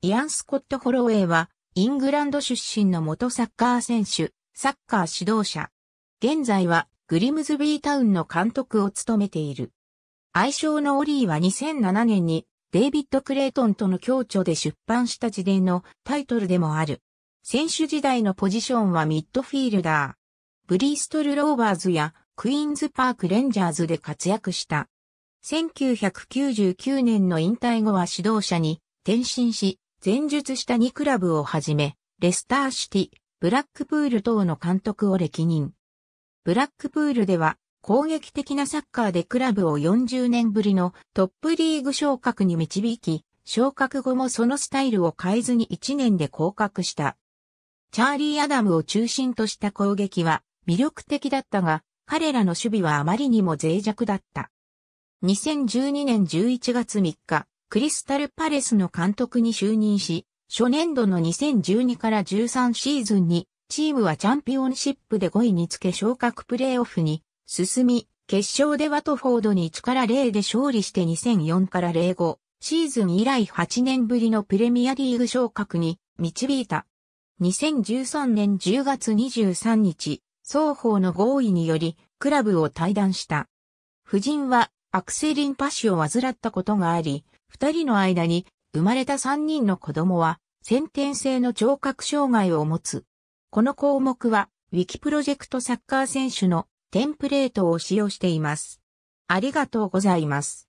イアン・スコット・ホロウェイは、イングランド出身の元サッカー選手、サッカー指導者。現在は、グリムズビータウンの監督を務めている。愛称のオリーは2007年に、デイビッド・クレイトンとの協調で出版した自伝のタイトルでもある。選手時代のポジションはミッドフィールダー。ブリーストル・ローバーズやクイーンズ・パーク・レンジャーズで活躍した。1999年の引退後は指導者に転身し、前述した2クラブをはじめ、レスターシティ、ブラックプール等の監督を歴任。ブラックプールでは、攻撃的なサッカーでクラブを40年ぶりのトップリーグ昇格に導き、昇格後もそのスタイルを変えずに1年で降格した。チャーリー・アダムを中心とした攻撃は魅力的だったが、彼らの守備はあまりにも脆弱だった。2012年11月3日、クリスタルパレスの監督に就任し、初年度の2012から13シーズンに、チームはチャンピオンシップで5位につけ昇格プレーオフに進み、決勝でワトフォードに1から0で勝利して2004から05シーズン以来8年ぶりのプレミアリーグ昇格に導いた。2013年10月23日、双方の合意によりクラブを退団した。夫人はアクセリンパシを患ったことがあり、二人の間に生まれた三人の子供は先天性の聴覚障害を持つ。この項目はウィキプロジェクトサッカー選手のテンプレートを使用しています。ありがとうございます。